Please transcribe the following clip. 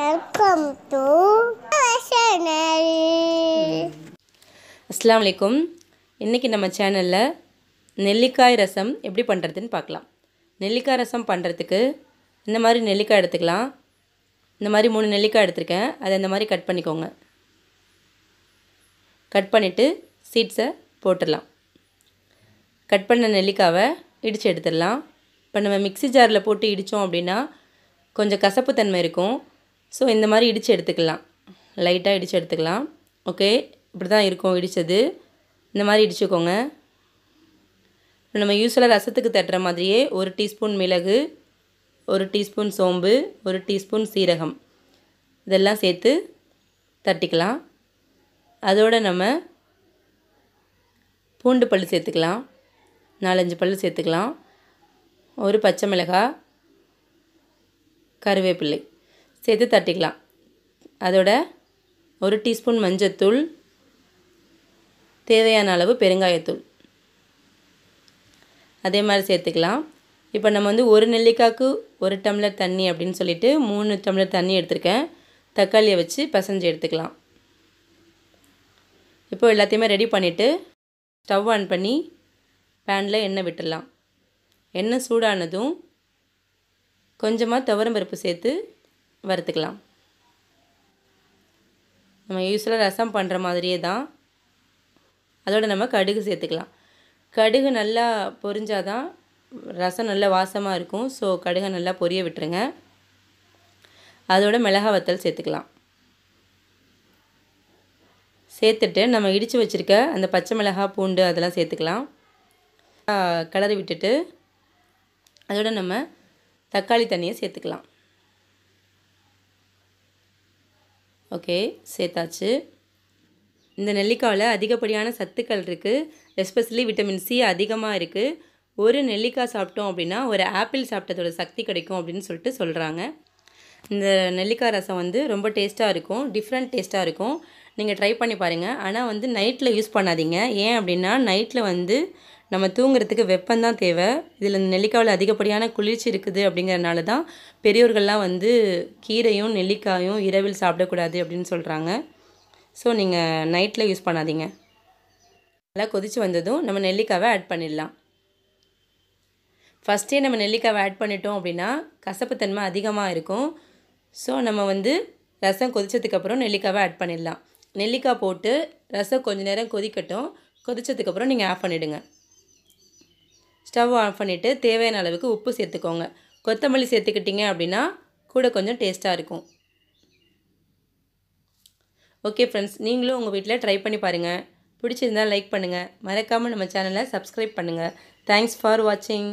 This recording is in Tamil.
வெல்கம் டு அஸ்லாம் வலைக்கும் இன்றைக்கி நம்ம சேனலில் நெல்லிக்காய் ரசம் எப்படி பண்ணுறதுன்னு பார்க்கலாம் நெல்லிக்காய் ரசம் பண்ணுறதுக்கு இந்த மாதிரி நெல்லிக்காய் எடுத்துக்கலாம் இந்த மாதிரி மூணு நெல்லிக்காய் எடுத்திருக்கேன் அதை இந்த மாதிரி கட் பண்ணிக்கோங்க கட் பண்ணிவிட்டு சீட்ஸை போட்டுடலாம் கட் பண்ண நெல்லிக்காவை இடித்து எடுத்துடலாம் இப்போ நம்ம மிக்சி ஜாரில் போட்டு இடித்தோம் அப்படின்னா கொஞ்சம் கசப்புத்தன்மை இருக்கும் ஸோ இந்த மாதிரி இடித்து எடுத்துக்கலாம் லைட்டாக இடித்து எடுத்துக்கலாம் ஓகே இப்படி தான் இருக்கும் இடித்தது இந்த மாதிரி இடிச்சுக்கோங்க நம்ம யூஸ்வலாக ரசத்துக்கு தட்டுற மாதிரியே ஒரு டீஸ்பூன் மிளகு ஒரு டீஸ்பூன் சோம்பு ஒரு டீஸ்பூன் சீரகம் இதெல்லாம் சேர்த்து தட்டிக்கலாம் அதோடு நம்ம பூண்டு பல் சேர்த்துக்கலாம் நாலஞ்சு பல் சேர்த்துக்கலாம் ஒரு பச்சை மிளகாய் கருவேப்பிள்ளை சேர்த்து தட்டிக்கலாம் அதோட ஒரு டீஸ்பூன் மஞ்சத்தூள் தேவையான அளவு பெருங்காயத்தூள் அதே மாதிரி சேர்த்துக்கலாம் இப்போ நம்ம வந்து ஒரு நெல்லிக்காய்க்கு ஒரு டம்ளர் தண்ணி அப்படின்னு சொல்லிட்டு மூணு டம்ளர் தண்ணி எடுத்திருக்கேன் தக்காளியை வச்சு பசஞ்சு எடுத்துக்கலாம் இப்போ எல்லாத்தையுமே ரெடி பண்ணிவிட்டு ஸ்டவ் ஆன் பண்ணி பேனில் எண்ணெய் விட்டுடலாம் எண்ணெய் சூடானதும் கொஞ்சமாக துவரம்பருப்பு சேர்த்து வறுத்துக்கலாம் நம்ம யூஸ்வலாக ரசம் பண்ணுற மாதிரியே தான் அதோட நம்ம கடுகு சேர்த்துக்கலாம் கடுகு நல்லா பொரிஞ்சால் தான் ரசம் நல்லா வாசமாக இருக்கும் ஸோ கடுகை நல்லா பொரிய விட்டுருங்க அதோட மிளகா வத்தல் சேர்த்துக்கலாம் சேர்த்துட்டு நம்ம இடித்து வச்சுருக்க அந்த பச்சை மிளகா பூண்டு அதெல்லாம் சேர்த்துக்கலாம் கலரி விட்டுட்டு அதோட நம்ம தக்காளி தண்ணியை சேர்த்துக்கலாம் ஓகே சேர்த்தாச்சு இந்த நெல்லிக்காயில் அதிகப்படியான சத்துக்கள் இருக்குது எஸ்பெஷலி விட்டமின் சி அதிகமாக இருக்குது ஒரு நெல்லிக்காய் சாப்பிட்டோம் அப்படின்னா ஒரு ஆப்பிள் சாப்பிட்டதோட சக்தி கிடைக்கும் அப்படின்னு சொல்லிட்டு சொல்கிறாங்க இந்த நெல்லிக்காய் ரசம் வந்து ரொம்ப டேஸ்ட்டாக இருக்கும் டிஃப்ரெண்ட் டேஸ்ட்டாக இருக்கும் நீங்கள் ட்ரை பண்ணி பாருங்கள் ஆனால் வந்து நைட்டில் யூஸ் பண்ணாதீங்க ஏன் அப்படின்னா நைட்டில் வந்து நம்ம தூங்குறதுக்கு வெப்பந்தான் தேவை இதில் இந்த நெல்லிக்காயில் அதிகப்படியான குளிர்ச்சி இருக்குது அப்படிங்கிறனால தான் பெரியோர்கள்லாம் வந்து கீரையும் நெல்லிக்காயும் இரவில் சாப்பிடக்கூடாது அப்படின்னு சொல்கிறாங்க ஸோ நீங்கள் நைட்டில் யூஸ் பண்ணாதீங்க நல்லா கொதித்து வந்ததும் நம்ம நெல்லிக்காவை ஆட் பண்ணிடலாம் ஃபஸ்ட்டே நம்ம நெல்லிக்காவை ஆட் பண்ணிட்டோம் அப்படின்னா கசப்புத்தன்மை அதிகமாக இருக்கும் ஸோ நம்ம வந்து ரசம் கொதித்ததுக்கப்புறம் நெல்லிக்காவை ஆட் பண்ணிடலாம் நெல்லிக்காய் போட்டு ரசம் கொஞ்சம் நேரம் கொதிக்கட்டும் கொதித்ததுக்கப்புறம் நீங்கள் ஆஃப் பண்ணிவிடுங்க ஸ்டவ் ஆன் பண்ணிவிட்டு தேவையான அளவுக்கு உப்பு சேர்த்துக்கோங்க கொத்தமல்லி சேர்த்துக்கிட்டிங்க அப்படின்னா கூட கொஞ்சம் டேஸ்ட்டாக இருக்கும் ஓகே ஃப்ரெண்ட்ஸ் நீங்களும் உங்கள் வீட்டில் ட்ரை பண்ணி பாருங்கள் பிடிச்சிருந்தால் லைக் பண்ணுங்கள் மறக்காமல் நம்ம சேனலை சப்ஸ்கிரைப் பண்ணுங்கள் தேங்க்ஸ் ஃபார் வாட்சிங்